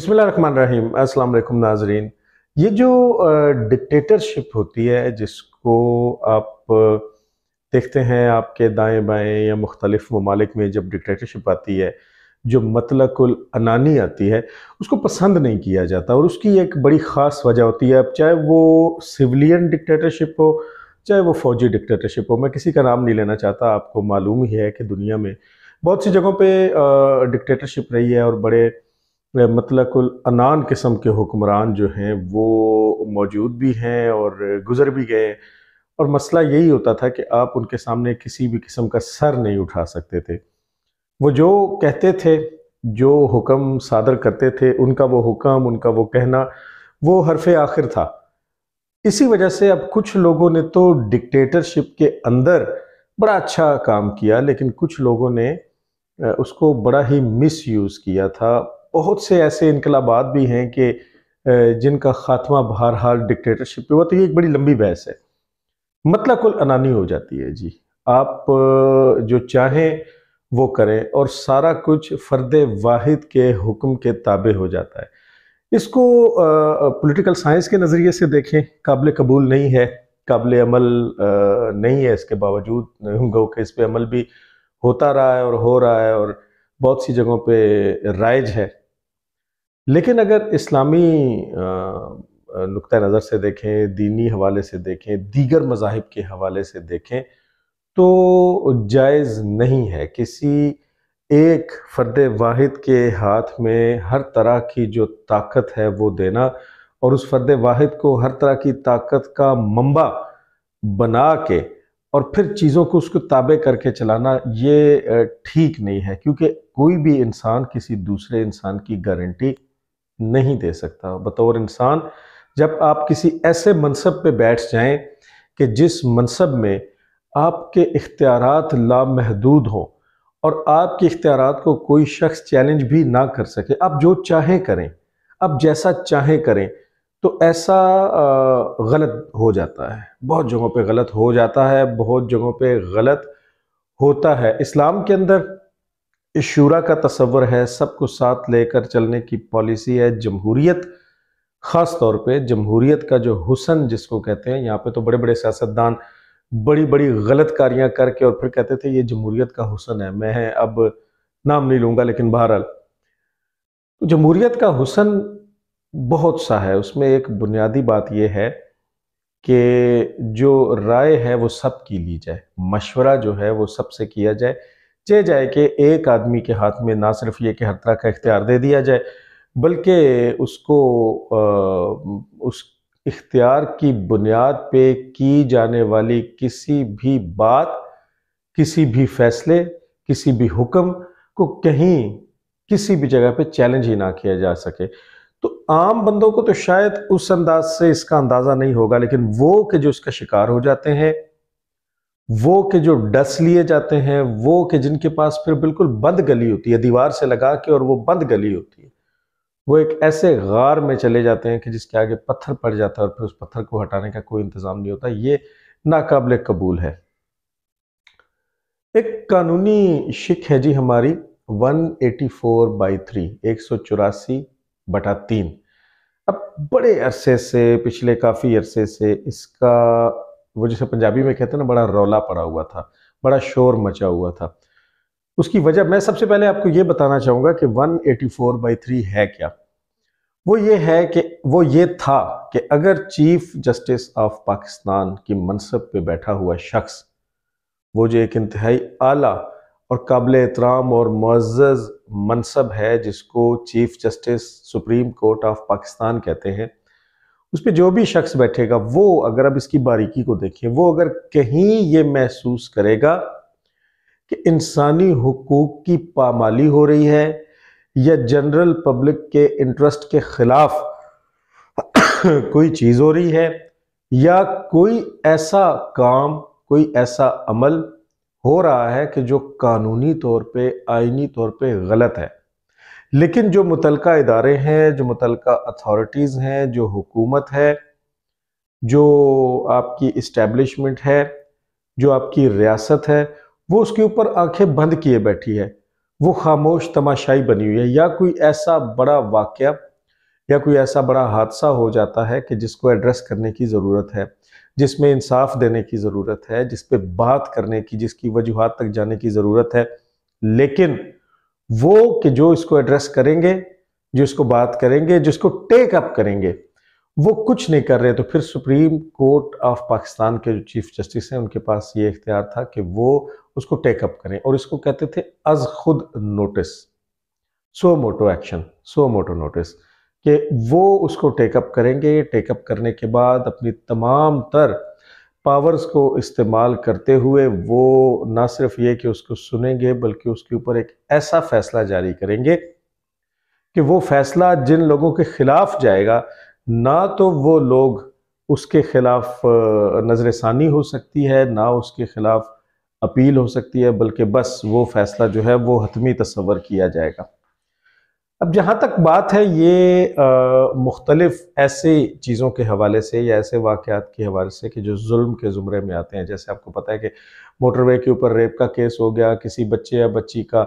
बिसमीम अस्सलाम नाजरीन ये जो डिक्टेटरशिप होती है जिसको आप देखते हैं आपके दाएं बाएं या मुख्तलिफ ममालिक में जब डिक्टेटरशिप आती है जो मतलकुल अनानी आती है उसको पसंद नहीं किया जाता और उसकी एक बड़ी ख़ास वजह होती है अब चाहे वो सिविलियन डिक्टेटरशिप हो चाहे वो फौजी डिक्टेटरशिप हो मैं किसी का नाम नहीं लेना चाहता आपको मालूम ही है कि दुनिया में बहुत सी जगहों पर डिक्टेटरशिप रही है और बड़े मतलब अनान किस्म के हुक्मरान जो हैं वो मौजूद भी हैं और गुज़र भी गए और मसला यही होता था कि आप उनके सामने किसी भी किस्म का सर नहीं उठा सकते थे वो जो कहते थे जो हुक्म सादर करते थे उनका वो हुक्म उनका वो कहना वो हरफ आखिर था इसी वजह से अब कुछ लोगों ने तो डिक्टेटरशिप के अंदर बड़ा अच्छा काम किया लेकिन कुछ लोगों ने उसको बड़ा ही मिसयूज़ किया था बहुत से ऐसे इनकलाबाद भी हैं कि जिनका खात्मा बहरहाल डिक्टेटरशिप पे हुआ तो ये एक बड़ी लंबी बहस है मतलब कुल अनानी हो जाती है जी आप जो चाहें वो करें और सारा कुछ फर्द वाहिद के हुक्म के ताबे हो जाता है इसको पॉलिटिकल साइंस के नज़रिए से देखें काबिल कबूल नहीं है काबिल अमल नहीं है इसके बावजूद गो इस पर अमल भी होता रहा है और हो रहा है और बहुत सी जगहों पे राइज है लेकिन अगर इस्लामी नुक़ नज़र से देखें दीनी हवाले से देखें दीगर मजाहब के हवाले से देखें तो जायज़ नहीं है किसी एक फ़र्द वाहिद के हाथ में हर तरह की जो ताकत है वो देना और उस फ़र्द वाहिद को हर तरह की ताकत का मंबा बना के और फिर चीज़ों को उसको ताबे करके चलाना ये ठीक नहीं है क्योंकि कोई भी इंसान किसी दूसरे इंसान की गारंटी नहीं दे सकता बतौर इंसान जब आप किसी ऐसे मनसब पे बैठ जाएं कि जिस मनसब में आपके इख्तियार लामहदूद हों और आपके इख्तियार को कोई शख्स चैलेंज भी ना कर सके आप जो चाहें करें आप जैसा चाहें करें तो ऐसा गलत हो जाता है बहुत जगहों पे गलत हो जाता है बहुत जगहों पे गलत होता है इस्लाम के अंदर शूरा का तस्वर है सबको साथ लेकर चलने की पॉलिसी है जमहूरीत ख़ास तौर पे जमहूरीत का जो हुसन जिसको कहते हैं यहाँ पे तो बड़े बड़े सियासतदान बड़ी बड़ी गलत कारियाँ करके और फिर कहते थे ये जमहूरीत का हुसन है मैं अब नाम नहीं लूँगा लेकिन बहरहाल तो का हुसन बहुत सा है उसमें एक बुनियादी बात यह है कि जो राय है वो सब की ली जाए मशवरा जो है वो सबसे किया जाए सोचे जाए कि एक आदमी के हाथ में ना सिर्फ ये कि हर तरह का इख्तियार दे दिया जाए बल्कि उसको आ, उस इख्तियार की बुनियाद पे की जाने वाली किसी भी बात किसी भी फैसले किसी भी हुक्म को कहीं किसी भी जगह पे चैलेंज ही ना किया जा सके तो आम बंदों को तो शायद उस अंदाज से इसका अंदाज़ा नहीं होगा लेकिन वो कि जो इसका शिकार हो जाते हैं वो के जो डस लिए जाते हैं वो के जिनके पास फिर बिल्कुल बंद गली होती है दीवार से लगा के और वो बंद गली होती है वो एक ऐसे गार में चले जाते हैं कि जिसके आगे पत्थर पड़ जाता है और फिर उस पत्थर को हटाने का कोई इंतज़ाम नहीं होता ये नाकबले कबूल है एक कानूनी शिक है जी हमारी 184 एटी फोर बाई थ्री एक सौ चौरासी बटा तीन अब बड़े अरसे से पिछले काफ़ी अरसे से इसका वो जिसे पंजाबी में कहते हैं ना बड़ा रौला पड़ा हुआ था बड़ा शोर मचा हुआ था उसकी वजह मैं सबसे पहले आपको ये बताना चाहूँगा कि 184 एटी फोर बाई थ्री है क्या वो ये है कि वो ये था कि अगर चीफ जस्टिस ऑफ पाकिस्तान की मनसब पे बैठा हुआ शख्स वो जो एक इंतहाई आला और काबिल एहतराम और मज्ज़ मनसब है जिसको chief justice supreme court of Pakistan कहते हैं उस पर जो भी शख्स बैठेगा वो अगर आप इसकी बारीकी को देखें वो अगर कहीं ये महसूस करेगा कि इंसानी हकूक़ की पामाली हो रही है या जनरल पब्लिक के इंटरेस्ट के ख़िलाफ़ कोई चीज़ हो रही है या कोई ऐसा काम कोई ऐसा अमल हो रहा है कि जो कानूनी तौर पे आइनी तौर पे गलत है लेकिन जो मुतल इदारे हैं जो मुतल अथॉरिटीज़ हैं जो हुकूमत है जो आपकी इस्टेब्लिशमेंट है जो आपकी रियासत है वो उसके ऊपर आंखें बंद किए बैठी है वो खामोश तमाशाई बनी हुई है या कोई ऐसा बड़ा वाक़ या कोई ऐसा बड़ा हादसा हो जाता है कि जिसको एड्रेस करने की ज़रूरत है जिसमें इंसाफ देने की ज़रूरत है जिस पर बात करने की जिसकी वजूहत तक जाने की ज़रूरत है लेकिन वो कि जो इसको एड्रेस करेंगे जो इसको बात करेंगे जिसको टेक अप करेंगे वो कुछ नहीं कर रहे तो फिर सुप्रीम कोर्ट ऑफ पाकिस्तान के जो चीफ जस्टिस हैं उनके पास ये इख्तियार था कि वो उसको टेकअप करें और इसको कहते थे अज खुद notice suo motu action suo motu notice कि वो उसको टेकअप करेंगे टेकअप करने के बाद अपनी तमाम तर पावर्स को इस्तेमाल करते हुए वो ना सिर्फ ये कि उसको सुनेंगे बल्कि उसके ऊपर एक ऐसा फैसला जारी करेंगे कि वो फैसला जिन लोगों के खिलाफ जाएगा ना तो वो लोग उसके खिलाफ नज़र हो सकती है ना उसके खिलाफ अपील हो सकती है बल्कि बस वो फैसला जो है वो हतमी तस्वर किया जाएगा अब जहाँ तक बात है ये मुख्तलफ ऐसे चीज़ों के हवाले से या ऐसे वाक़ात के हवाले से कि जो जुल्म के ज़ुमरे में आते हैं जैसे आपको पता है कि मोटरवे के ऊपर रेप का केस हो गया किसी बच्चे या बच्ची का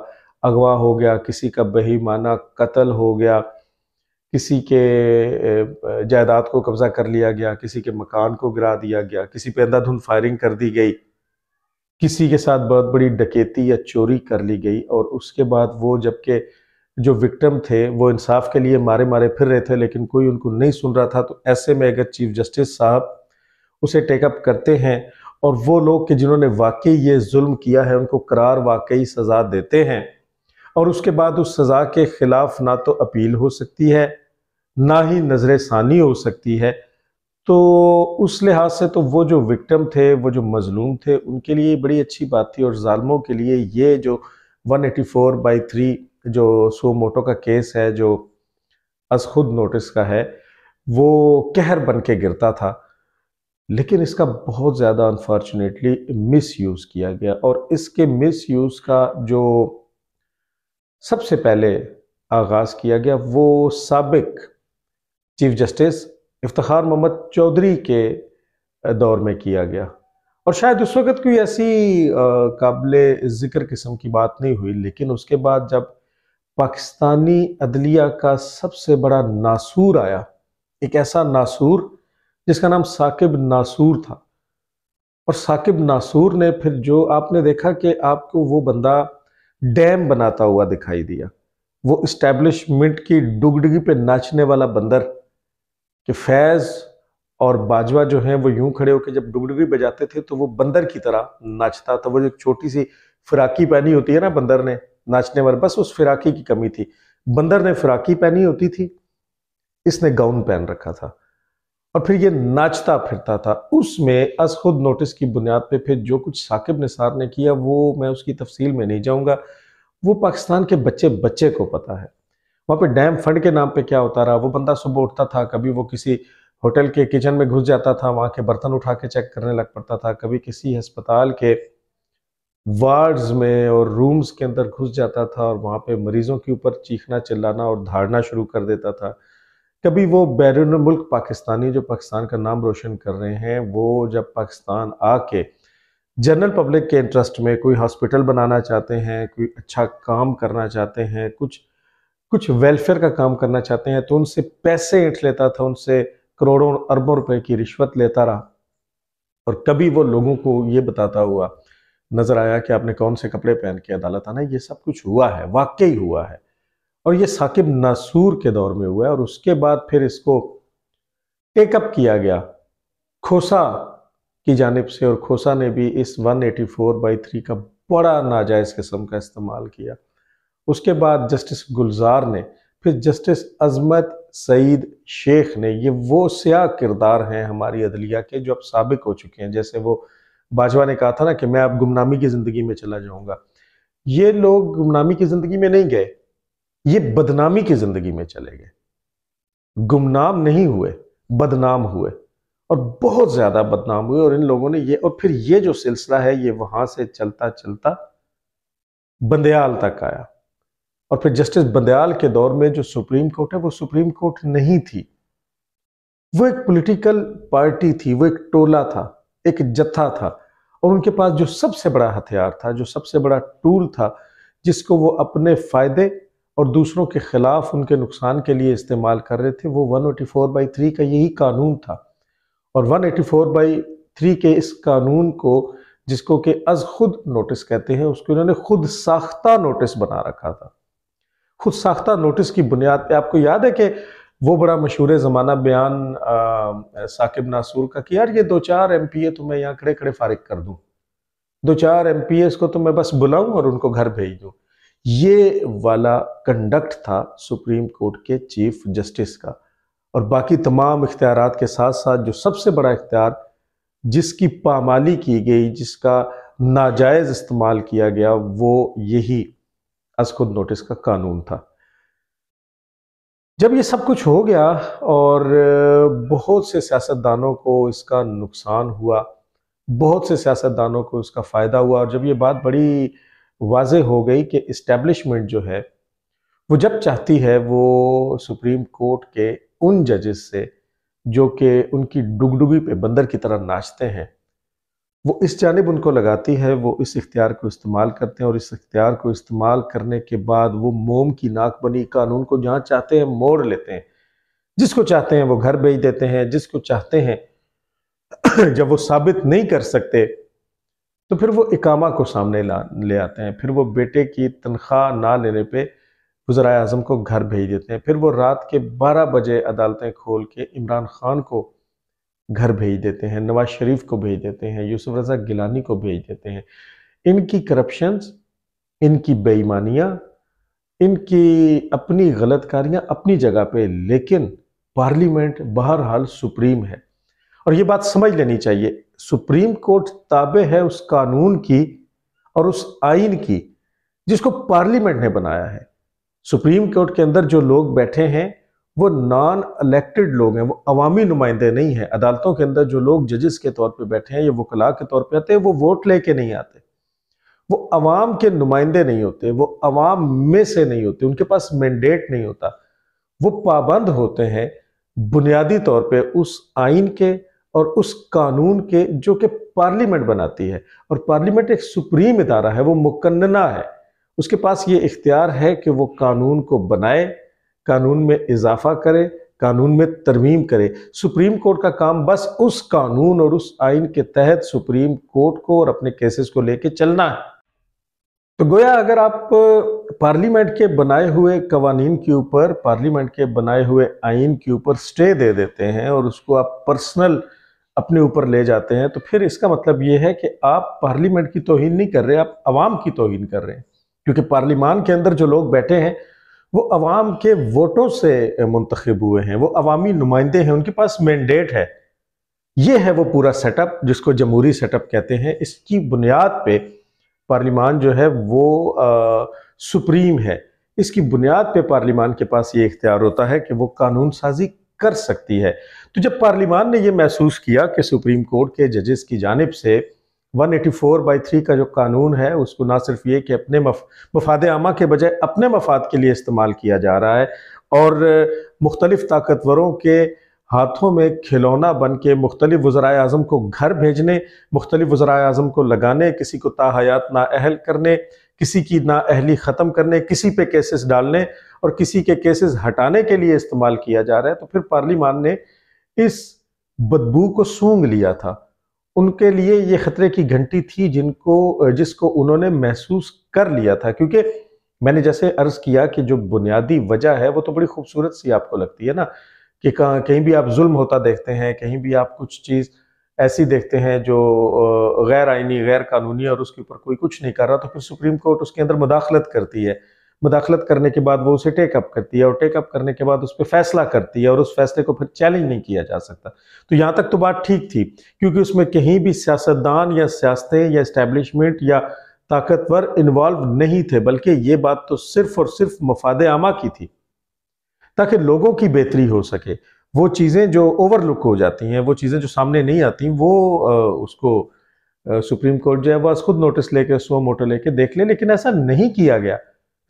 अगवा हो गया किसी का बहीमाना कत्ल हो गया किसी के जायदाद को कब्ज़ा कर लिया गया किसी के मकान को गिरा दिया गया किसी पर अंधाधुंध फायरिंग कर दी गई किसी के साथ बहुत बड़ी डकेती या चोरी कर ली गई और उसके बाद वो जबकि जो विक्टिम थे वो इंसाफ के लिए मारे मारे फिर रहे थे लेकिन कोई उनको नहीं सुन रहा था तो ऐसे में अगर चीफ जस्टिस साहब उसे टेकअप करते हैं और वो लोग कि जिन्होंने वाकई ये जुल्म किया है उनको करार वाकई सज़ा देते हैं और उसके बाद उस सज़ा के ख़िलाफ़ ना तो अपील हो सकती है ना ही नज़र षानी हो सकती है तो उस लिहाज से तो वो जो विक्टम थे वो जो मजलूम थे उनके लिए बड़ी अच्छी बात थी और ालमों के लिए ये जो 184 एटी फोर बाई थ्री जो सो मोटो का केस है जो अस खुद नोटिस का है वो कहर बन के गिरता था लेकिन इसका बहुत ज़्यादा अनफॉर्चुनेटली मिस यूज किया गया और इसके मिस यूज का जो सबसे पहले आगाज़ किया गया वो सबक चीफ जस्टिस इफ्तार मोहम्मद चौधरी के दौर में किया गया और शायद उस वक़्त कोई ऐसी काबिल ज़िक्र किस्म की बात नहीं हुई लेकिन उसके बाद जब पाकिस्तानी अदलिया का सबसे बड़ा नासूर आया एक ऐसा नासूर जिसका नाम साकिब नासूर था और साकिब नासूर ने फिर जो आपने देखा कि आपको वो बंदा डैम बनाता हुआ दिखाई दिया वो इस्टेब्लिशमेंट की डुगडगी पे नाचने वाला बंदर कि फैज़ और बाजवा जो हैं वो यूं खड़े होकर जब डुगडगी बजाते थे तो वो बंदर की तरह नाचता था वो जो छोटी सी फिराकी पहनी होती है ना बंदर ने नाचने वाले बस उस फिराकी की कमी थी बंदर ने फिराकी पहनी होती थी इसने गाउन पहन रखा था और फिर ये नाचता फिरता था उसमें अस खुद नोटिस की बुनियाद पे फिर जो कुछ साकिब निसार ने किया वो मैं उसकी तफसील में नहीं जाऊंगा वो पाकिस्तान के बच्चे बच्चे को पता है वहाँ पे डैम फंड के नाम पे क्या होता रहा वो बंदा सुबह उठता था कभी वो किसी होटल के किचन में घुस जाता था वहाँ के बर्तन उठा के चेक करने लग पड़ता था कभी किसी अस्पताल के वार्ड्स में और रूम्स के अंदर घुस जाता था और वहाँ पे मरीजों के ऊपर चीखना चिल्लाना और धाड़ना शुरू कर देता था कभी वो बैरून मुल्क पाकिस्तानी जो पाकिस्तान का नाम रोशन कर रहे हैं वो जब पाकिस्तान आके जनरल पब्लिक के इंटरेस्ट में कोई हॉस्पिटल बनाना चाहते हैं कोई अच्छा काम करना चाहते हैं कुछ कुछ वेलफेयर का काम करना चाहते हैं तो उनसे पैसे ऐंठ लेता था उनसे करोड़ों अरबों रुपए की रिश्वत लेता रहा और कभी वो लोगों को ये बताता हुआ नजर आया कि आपने कौन से कपड़े पहन के अदालत आना ये सब कुछ हुआ है वाकई हुआ है और ये साकिब नासूर के दौर में हुआ है और उसके बाद फिर इसको टेकअप किया गया खोसा की जानब से और खोसा ने भी इस 184 एटी फोर बाई थ्री का बड़ा नाजायज़ किस्म का इस्तेमाल किया उसके बाद जस्टिस गुलजार ने फिर जस्टिस अजमत सईद शेख ने ये वो स्या किरदार हैं हमारी अदलिया के जो अब सबक हो चुके हैं जैसे वो बाजवा ने कहा था ना कि मैं आप गुमनामी की जिंदगी में चला जाऊंगा ये लोग गुमनामी की जिंदगी में नहीं गए ये बदनामी की जिंदगी में चले गए गुमनाम नहीं हुए बदनाम हुए और बहुत ज्यादा बदनाम हुए और इन लोगों ने ये और फिर ये जो सिलसिला है ये वहां से चलता चलता बंदयाल तक आया और फिर जस्टिस बंदयाल के दौर में जो सुप्रीम कोर्ट है वो सुप्रीम कोर्ट नहीं थी वो एक पॉलिटिकल पार्टी थी वो एक टोला था एक जत्था था और उनके पास जो सबसे बड़ा हथियार था जो सबसे बड़ा टूल था जिसको वो अपने फ़ायदे और दूसरों के ख़िलाफ़ उनके नुकसान के लिए इस्तेमाल कर रहे थे वो 184 एटी फोर बाई थ्री का यही कानून था और 184 एटी फोर बाई थ्री के इस कानून को जिसको कि अज खुद नोटिस कहते हैं उसको इन्होंने खुद साख्ता नोटिस बना रखा था खुद साख्ता नोटिस की बुनियाद पे आपको याद है कि वो बड़ा मशहूर ज़माना बयान साकिब नासूर का कि यार ये दो चार एम पी ए तो मैं यहाँ खड़े खड़े फारिग कर दूँ दो चार एम पी एस को तो मैं बस बुलाऊँ और उनको घर भेज दूँ ये वाला कंडक्ट था सुप्रीम कोर्ट के चीफ जस्टिस का और बाकी तमाम इख्तियार के साथ साथ जो सबसे बड़ा इख्तियार जिसकी पामाली की गई जिसका नाजायज़ इस्तेमाल किया गया वो यही अज खुद नोटिस का कानून था जब ये सब कुछ हो गया और बहुत से सियासतदानों को इसका नुकसान हुआ बहुत से सियासतदानों को इसका फ़ायदा हुआ और जब ये बात बड़ी वाज हो गई कि इस्टेब्लिशमेंट जो है वो जब चाहती है वो सुप्रीम कोर्ट के उन जजेस से जो कि उनकी डुगडुगी पे बंदर की तरह नाचते हैं वो इस जानब उनको लगाती है वो इस इख्तियार को इस्तेमाल करते हैं और इस इख्तियार को इस्तेमाल करने के बाद वो मोम की नाक बनी कानून को जहाँ चाहते हैं मोड़ लेते हैं जिसको चाहते हैं वो घर भेज देते हैं जिसको चाहते हैं जब वो साबित नहीं कर सकते तो फिर वो इकामा को सामने ला ले आते हैं फिर वो बेटे की तनख्वाह ना लेने पर वज़र अजम को घर भेज देते हैं फिर वो रात के बारह बजे अदालतें खोल के इमरान खान को घर भेज देते हैं नवाज शरीफ को भेज देते हैं यूसुफ रजा गिलानी को भेज देते हैं इनकी करप्शन इनकी बेईमानियां इनकी अपनी गलतकारियां अपनी जगह पे लेकिन पार्लियामेंट बहरहाल सुप्रीम है और ये बात समझ लेनी चाहिए सुप्रीम कोर्ट ताबे है उस कानून की और उस आइन की जिसको पार्लियामेंट ने बनाया है सुप्रीम कोर्ट के अंदर जो लोग बैठे हैं वो नॉन इलेक्टेड लोग हैं वो अवामी नुमाइंदे नहीं हैं अदालतों के अंदर जो लोग जजेस के तौर पे बैठे हैं या वकला के तौर पे आते हैं वो वोट लेके नहीं आते वो अवाम के नुमाइंदे नहीं होते वो अवाम में से नहीं होते उनके पास मैंडेट नहीं होता वो पाबंद होते हैं बुनियादी तौर पे उस आइन के और उस कानून के जो कि पार्लियामेंट बनाती है और पार्लियामेंट एक सुप्रीम इदारा है वो मुकन्ना है उसके पास ये इख्तियार है कि वो कानून को बनाए कानून में इजाफा करे कानून में तरमीम करे सुप्रीम कोर्ट का काम बस उस कानून और उस आइन के तहत सुप्रीम कोर्ट को और अपने केसेस को लेके चलना है तो गोया अगर आप पार्लियामेंट के बनाए हुए कवानीन के ऊपर पार्लियामेंट के बनाए हुए आइन के ऊपर स्टे दे देते हैं और उसको आप पर्सनल अपने ऊपर ले जाते हैं तो फिर इसका मतलब ये है कि आप पार्लियामेंट की तोहिन नहीं कर रहे आप आवाम की तोहिन कर रहे हैं क्योंकि पार्लियामान के अंदर जो लोग बैठे हैं वो अवाम के वोटों से मुंतखब हुए हैं वो अवामी नुमाइंदे हैं उनके पास मैंडेट है ये है वो पूरा सेटअप जिसको जमहूरी सेटअप कहते हैं इसकी बुनियाद पे पार्लिमान जो है वो आ, सुप्रीम है इसकी बुनियाद पे पार्लिमान के पास ये इख्तियार होता है कि वो कानून साजी कर सकती है तो जब पार्लिमान ने ये महसूस किया कि सुप्रीम कोर्ट के जजेस की जानब से one eighty four by three का जो कानून है उसको ना सिर्फ ये कि अपने मफ मफाद आमा के बजाय अपने मफाद के लिए इस्तेमाल किया जा रहा है और मुख्तलिफ़ ताकतवरों के हाथों में खिलौना बन के मुख्तलिफ वज़रा अजम को घर भेजने मुख्तलिफ वज़रा अजम को लगाने किसी को ताहयात नाअहल करने किसी की नाअहली ख़त्म करने किसी पे केसेस डालने और किसी के केसेस हटाने के लिए इस्तेमाल किया जा रहा है तो फिर पार्लिमान ने इस बदबू को सूंघ लिया था उनके लिए ये खतरे की घंटी थी जिनको जिसको उन्होंने महसूस कर लिया था क्योंकि मैंने जैसे अर्ज किया कि जो बुनियादी वजह है वो तो बड़ी खूबसूरत सी आपको लगती है ना कि कहीं भी आप जुल्म होता देखते हैं कहीं भी आप कुछ चीज़ ऐसी देखते हैं जो गैर आइनी गैर कानूनी और उसके ऊपर कोई कुछ नहीं कर रहा तो फिर सुप्रीम कोर्ट उसके अंदर मुदाखलत करती है मुदाखलत करने के बाद वो उसे टेकअप करती है और टेकअप करने के बाद उस पर फैसला करती है और उस फैसले को फिर चैलेंज नहीं किया जा सकता तो यहाँ तक तो बात ठीक थी क्योंकि उसमें कहीं भी सियासतदान या सियासतें या इस्टेब्लिशमेंट या ताकतवर इन्वॉल्व नहीं थे बल्कि ये बात तो सिर्फ और सिर्फ मफाद आमा की थी ताकि लोगों की बेहतरी हो सके वो चीज़ें जो ओवरलुक हो जाती हैं वो चीज़ें जो सामने नहीं आती वो उसको सुप्रीम कोर्ट जो है वह खुद नोटिस लेके सो मोटो लेके देख ले लेकिन ऐसा नहीं किया गया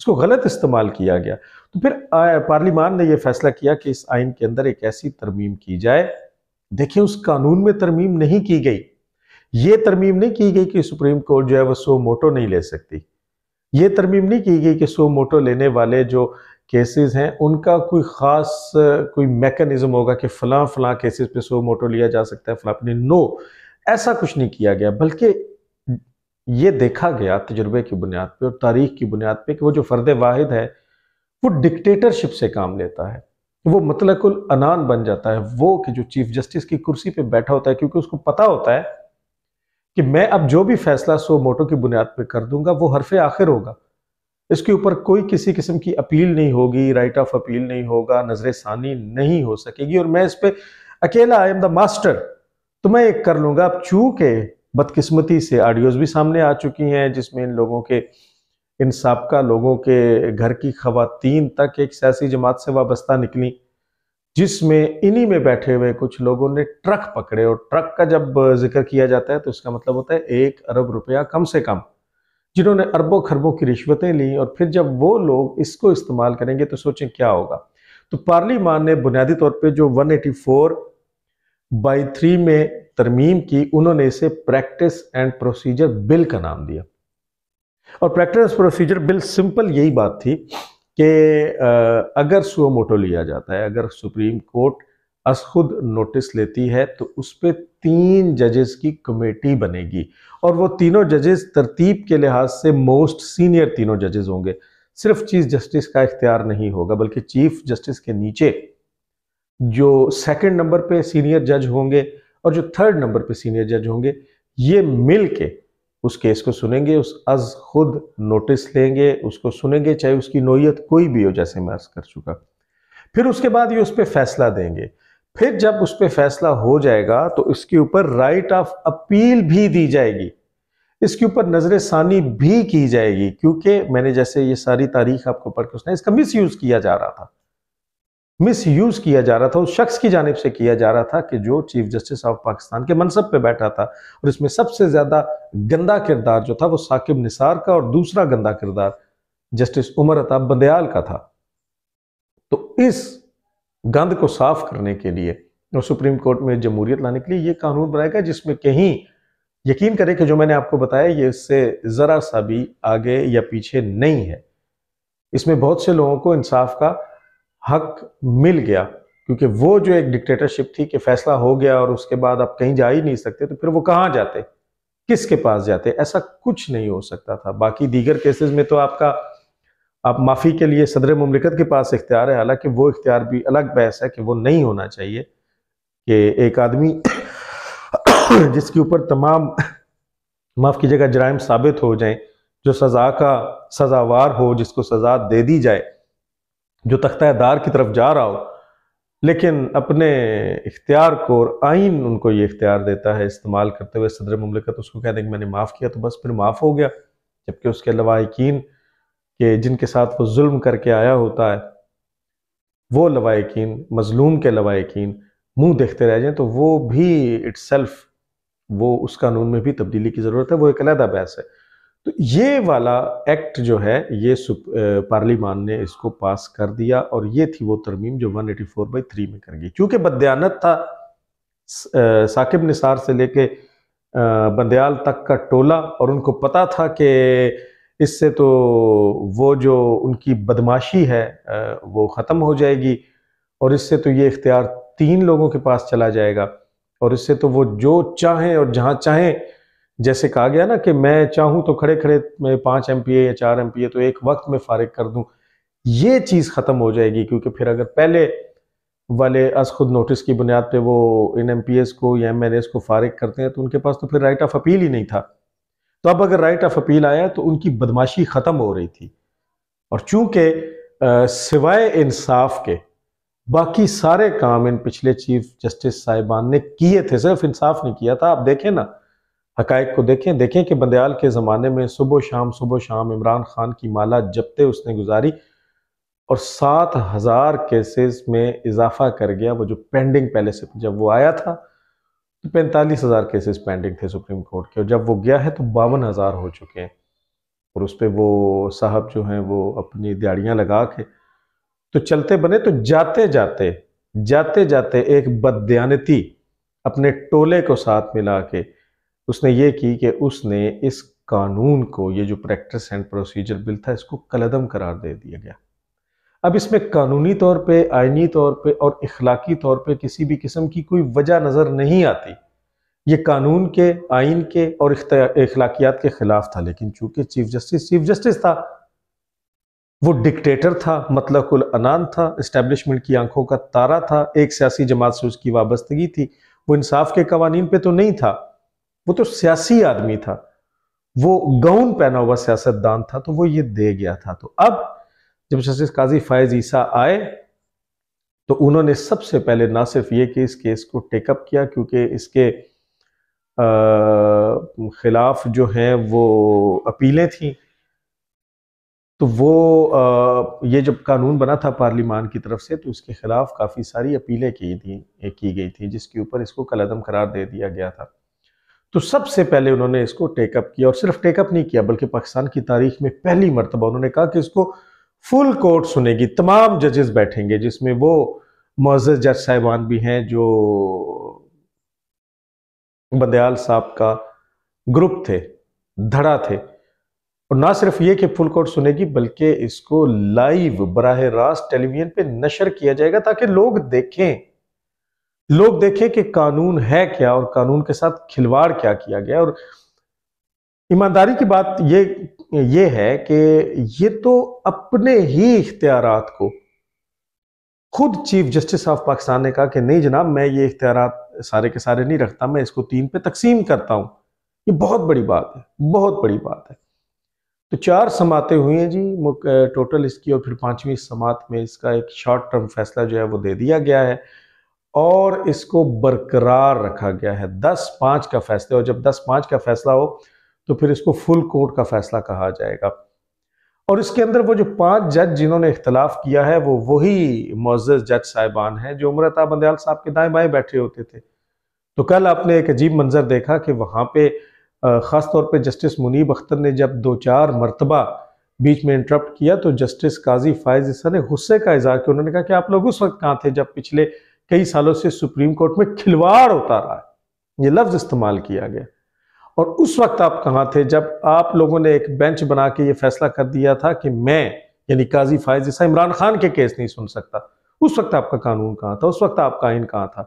इसको गलत इस्तेमाल किया गया तो फिर पार्लिमान ने यह फैसला किया कि इस आइन के अंदर एक ऐसी तरमीम की जाए देखिए उस कानून में तरमीम नहीं की गई ये तरमीम नहीं की गई कि सुप्रीम कोर्ट जो है वह सो मोटो नहीं ले सकती ये तरमीम नहीं की गई कि सो मोटो लेने वाले जो केसेस हैं उनका कोई ख़ास कोई मैकेनिज़्म होगा कि फला फला केसेस पे सो मोटो लिया जा सकता है फला अपने नो ऐसा कुछ नहीं किया गया बल्कि ये देखा गया तजुर्बे की बुनियाद पे और तारीख की बुनियाद पे कि वो जो फ़र्द वाहिद है वो डिक्टेटरशिप से काम लेता है वो मतलकुल अनान बन जाता है वो कि जो चीफ जस्टिस की कुर्सी पे बैठा होता है क्योंकि उसको पता होता है कि मैं अब जो भी फैसला सो मोटो की बुनियाद पे कर दूंगा वो हरफ आखिर होगा इसके ऊपर कोई किसी किस्म की अपील नहीं होगी राइट ऑफ अपील नहीं होगा नजर सानी नहीं हो सकेगी और मैं इस पर अकेला आई एम द मास्टर तो मैं एक कर लूंगा अब चूंकि बदकिस्मती से ऑडियोज़ भी सामने आ चुकी हैं जिसमें इन लोगों के इन सबका लोगों के घर की खातन तक एक सियासी जमात से वाबस्ता निकली जिसमें इन्हीं में बैठे हुए कुछ लोगों ने ट्रक पकड़े और ट्रक का जब जिक्र किया जाता है तो इसका मतलब होता है एक अरब रुपया कम से कम जिन्होंने अरबों खरबों की रिश्वतें ली और फिर जब वो लोग इसको इस्तेमाल करेंगे तो सोचें क्या होगा तो पार्लीमान ने बुनियादी तौर पे जो 184 बाई थ्री में तरमीम की उन्होंने इसे प्रैक्टिस एंड प्रोसीजर बिल का नाम दिया और प्रैक्टिस प्रोसीजर बिल सिंपल यही बात थी कि अगर सुओ मोटो लिया जाता है अगर सुप्रीम कोर्ट अस खुद नोटिस लेती है तो उस पर तीन जजेस की कमेटी बनेगी और वो तीनों जजेस तरतीब के लिहाज से मोस्ट सीनियर तीनों जजेस होंगे सिर्फ चीफ जस्टिस का इख्तियार नहीं होगा बल्कि चीफ जस्टिस के नीचे जो सेकंड नंबर पे सीनियर जज होंगे और जो थर्ड नंबर पे सीनियर जज होंगे ये मिल के उस केस को सुनेंगे उस अज खुद नोटिस लेंगे उसको सुनेंगे चाहे उसकी नोयत कोई भी हो जैसे मैं अर्ज कर चुका फिर उसके बाद ये उस पर फैसला देंगे फिर जब उस पर फैसला हो जाएगा तो इसके ऊपर राइट ऑफ अपील भी दी जाएगी इसके ऊपर नजर सानी भी की जाएगी क्योंकि मैंने जैसे ये सारी तारीख आपको पढ़ के उसने इसका मिस यूज किया जा रहा था मिस यूज किया जा रहा था उस शख्स की जानब से किया जा रहा था कि जो चीफ जस्टिस ऑफ पाकिस्तान के मनसब पे बैठा था और इसमें सबसे ज़्यादा गंदा किरदार जो था वो साकिब निसार का और दूसरा गंदा किरदार जस्टिस उमर अताब बंदयाल का था तो इस गंद को साफ करने के लिए और सुप्रीम कोर्ट में जमहूरियत लाने के लिए ये कानून बनाया गया जिसमें कहीं यकीन करें कि जो मैंने आपको बताया ये इससे ज़रा सा भी आगे या पीछे नहीं है इसमें बहुत से लोगों को इंसाफ का हक मिल गया क्योंकि वो जो एक डिक्टेटरशिप थी कि फैसला हो गया और उसके बाद आप कहीं जा ही नहीं सकते तो फिर वो कहाँ जाते किसके पास जाते ऐसा कुछ नहीं हो सकता था बाकी दीगर केसेस में तो आपका आप माफ़ी के लिए सदर ममलिकत के पास इख्तियार है हालांकि वो इख्तियार भी अलग बहस है कि वो नहीं होना चाहिए कि एक आदमी जिसके ऊपर तमाम माफ़ की जगह जराइम साबित हो जाए जो सज़ा का सज़ावार हो जिसको सज़ा दे दी जाए जो तख्ता दार की तरफ जा रहा हो लेकिन अपने इख्तियार को और आइन उनको ये इख्तियार देता है इस्तेमाल करते हुए सदर ममलिकत उसको कह दें कि मैंने माफ़ किया तो बस फिर माफ़ हो गया जबकि उसके लवाकिन के जिनके साथ वो जुल्म करके आया होता है वो लवाकिन मजलूम के लवाकिन मुंह देखते रह जाएं तो वो भी इट्सल्फ वो उस कानून में भी तब्दीली की ज़रूरत है वो एक अलहदा बहस है तो ये वाला एक्ट जो है ये पार्लिमान ने इसको पास कर दिया और ये थी वो तरमीम जो 184 एटी फोर बाई थ्री में कर गई चूंकि बदयानत था साकिब निसार से लेके बंदयाल तक का टोला और उनको पता था कि इससे तो वो जो उनकी बदमाशी है वो ख़त्म हो जाएगी और इससे तो ये इख्तियार तीन लोगों के पास चला जाएगा और इससे तो वो जो चाहें और जहाँ चाहें जैसे कहा गया ना कि मैं चाहूं तो खड़े खड़े मैं पांच एम या चार एम तो एक वक्त में फारिग कर दूं ये चीज़ ख़त्म हो जाएगी क्योंकि फिर अगर पहले वाले अस खुद नोटिस की बुनियाद पे वो इन एम को या एम को फारिग करते हैं तो उनके पास तो फिर राइट ऑफ अपील ही नहीं था तो अब अगर राइट ऑफ अपील आया तो उनकी बदमाशी ख़त्म हो रही थी और चूंकि सिवाय इंसाफ के बाकी सारे काम इन पिछले चीफ जस्टिस साहिबान ने किए थे सिर्फ इंसाफ नहीं किया था आप देखें ना हकैक को देखें देखें कि बंदयाल के ज़माने में सुबह शाम सुबह शाम इमरान खान की माला जबते उसने गुजारी और सात हज़ार केसेस में इजाफा कर गया वो जो पेंडिंग पहले से जब वो आया था तो पैंतालीस हज़ार केसेस पेंडिंग थे सुप्रीम कोर्ट के और जब वो गया है तो बावन हज़ार हो चुके हैं और उस पर वो साहब जो हैं वो अपनी दिहाड़ियाँ लगा के तो चलते बने तो जाते जाते जाते जाते एक बदयानती अपने टोले को साथ मिला के उसने ये की कि उसने इस कानून को ये जो प्रैक्टिस एंड प्रोसीजर बिल था इसको कलदम करार दे दिया गया अब इसमें कानूनी तौर पे आइनी तौर पे और इखलाकी तौर पे किसी भी किस्म की कोई वजह नज़र नहीं आती ये कानून के आइन के और इखलाकियात के खिलाफ था लेकिन चूंकि चीफ जस्टिस चीफ जस्टिस था वो डिक्टेटर था कुल अनान था इस्टेब्लिशमेंट की आंखों का तारा था एक सियासी जमात से उसकी वाबस्तगी थी वो इंसाफ के कवानीन पे तो नहीं था वो तो सियासी आदमी था वो गाउन पहना हुआ सियासतदान था तो वो ये दे गया था तो अब जब जस्टिस काजी फायज ईसा आए तो उन्होंने सबसे पहले ना सिर्फ ये कि इस केस को टेकअप किया क्योंकि इसके खिलाफ जो है वो अपीलें थी तो वो आ, ये जब कानून बना था पार्लियामान की तरफ से तो उसके खिलाफ काफ़ी सारी अपीलें की थी की गई थी जिसके ऊपर इसको कलदम करार दे दिया गया था तो सबसे पहले उन्होंने इसको टेकअप किया और सिर्फ टेकअप नहीं किया बल्कि पाकिस्तान की तारीख में पहली मरतबा उन्होंने कहा कि इसको फुल कोर्ट सुनेगी तमाम जजेस बैठेंगे जिसमें वो मोज़ जज साहिबान भी हैं जो बंदयाल साहब का ग्रुप थे धड़ा थे और ना सिर्फ ये कि फुल कोर्ट सुनेगी बल्कि इसको लाइव बरह रास्त टेलीविजन पे नशर किया जाएगा ताकि लोग देखें लोग देखें कि कानून है क्या और कानून के साथ खिलवाड़ क्या किया गया और ईमानदारी की बात ये ये है कि ये तो अपने ही इख्तियार को खुद चीफ जस्टिस ऑफ पाकिस्तान ने कहा कि नहीं जनाब मैं ये इख्तियार सारे के सारे नहीं रखता मैं इसको तीन पे तकसीम करता हूं ये बहुत बड़ी बात है बहुत बड़ी बात है तो चार समातें हुई हैं जी टोटल इसकी और फिर पांचवी समात में इसका एक शॉर्ट टर्म फैसला जो है वो दे दिया गया है और इसको बरकरार रखा गया है दस पाँच का फैसला और जब दस पाँच का फैसला हो तो फिर इसको फुल कोर्ट का फैसला कहा जाएगा और इसके अंदर वो जो पांच जज जिन्होंने इख्तलाफ किया है वो वही मोज़ जज साहिबान हैं जो उम्र अता बंदयाल साहब के दाएं बाएं बैठे होते थे तो कल आपने एक अजीब मंजर देखा कि वहाँ पे ख़ास तौर पे जस्टिस मुनीब अख्तर ने जब दो चार मरतबा बीच में इंटरप्ट किया तो जस्टिस काजी फायज इस ने गुस्से का इजहार किया उन्होंने कहा कि आप लोग उस वक्त कहाँ थे जब पिछले कई सालों से सुप्रीम कोर्ट में खिलवाड़ होता रहा है ये लफ्ज़ इस्तेमाल किया गया और उस वक्त आप कहाँ थे जब आप लोगों ने एक बेंच बना के ये फैसला कर दिया था कि मैं यानी काजी फायज जैसा इमरान खान के केस नहीं सुन सकता उस वक्त आपका कानून कहाँ था उस वक्त आपका आइन कहाँ था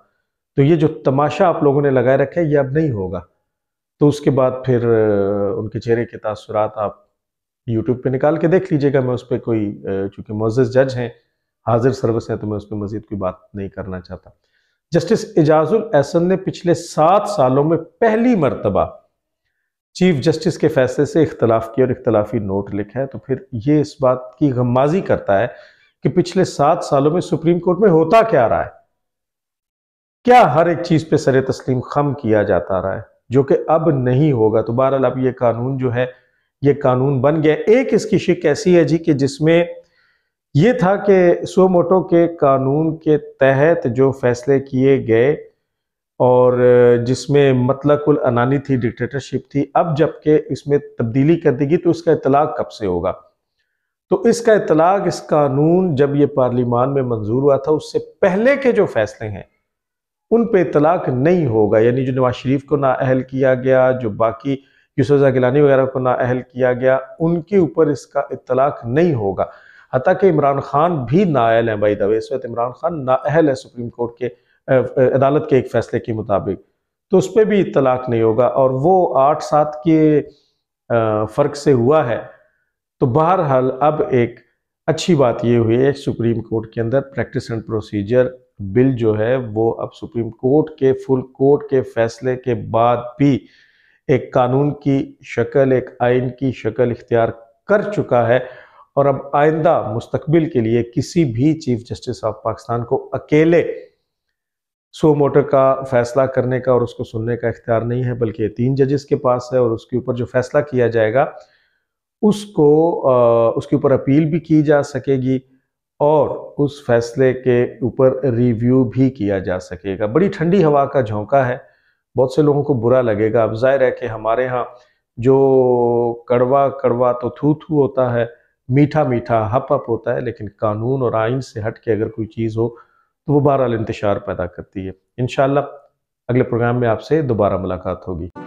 तो ये जो तमाशा आप लोगों ने लगाए रखा है ये अब नहीं होगा तो उसके बाद फिर उनके चेहरे के तासरात आप यूट्यूब पे निकाल के देख लीजिएगा मैं उस पर कोई चूंकि मोजिस जज हैं हाजिर सर्विस है तो मैं उस पर मजीद कोई बात नहीं करना चाहता जस्टिस एजाजुल एहसन ने पिछले सात सालों में पहली मरतबा चीफ जस्टिस के फैसले से इख्तलाफ किया और इख्तलाफी नोट लिखा है तो फिर ये इस बात की गमाजी करता है कि पिछले सात सालों में सुप्रीम कोर्ट में होता क्या रहा है क्या हर एक चीज पे सर तस्लीम खम किया जाता रहा है जो कि अब नहीं होगा तो बहरहाल अब ये कानून जो है ये कानून बन गया एक इसकी शिक ऐसी है जी कि जिसमें ये था कि सुमोटो के कानून के तहत जो फैसले किए गए और जिसमें मतलकुल अनानी थी डिक्टेटरशिप थी अब जबकि इसमें तब्दीली कर देगी तो इसका इतलाक कब से होगा तो इसका इतलाक इस कानून जब ये पार्लियामान में मंजूर हुआ था उससे पहले के जो फैसले हैं उन पे इतलाक नहीं होगा यानी जो नवाज शरीफ को नाअहल किया गया जो बाकी यूसुजा गिलानी वगैरह को अहल किया गया उनके ऊपर इसका इतलाक नहीं होगा हती कि इमरान खान भी नाअहल हैं भाई दवे इस वक्त इमरान खान नाअहल है सुप्रीम कोर्ट के अदालत के एक फैसले के मुताबिक तो उस पर भी इतलाक नहीं होगा और वो आठ सात के फ़र्क से हुआ है तो बहरहाल अब एक अच्छी बात ये हुई है सुप्रीम कोर्ट के अंदर प्रैक्टिस एंड प्रोसीजर बिल जो है वो अब सुप्रीम कोर्ट के फुल कोर्ट के फैसले के बाद भी एक कानून की शक्ल एक आइन की शक्ल इख्तियार कर चुका है और अब आइंदा मुस्तकबिल के लिए किसी भी चीफ जस्टिस ऑफ पाकिस्तान को अकेले सो मोटर का फैसला करने का और उसको सुनने का इख्तियार नहीं है बल्कि ये तीन जजेस के पास है और उसके ऊपर जो फैसला किया जाएगा उसको उसके ऊपर अपील भी की जा सकेगी और उस फैसले के ऊपर रिव्यू भी किया जा सकेगा बड़ी ठंडी हवा का झोंका है बहुत से लोगों को बुरा लगेगा अब जाहिर है कि हमारे यहाँ जो कड़वा कड़वा तो थू थू होता है मीठा मीठा हप हप होता है लेकिन कानून और आइन से हट के अगर कोई चीज़ हो तो वो बहरहाल इंतशार पैदा करती है इन अगले प्रोग्राम में आपसे दोबारा मुलाकात होगी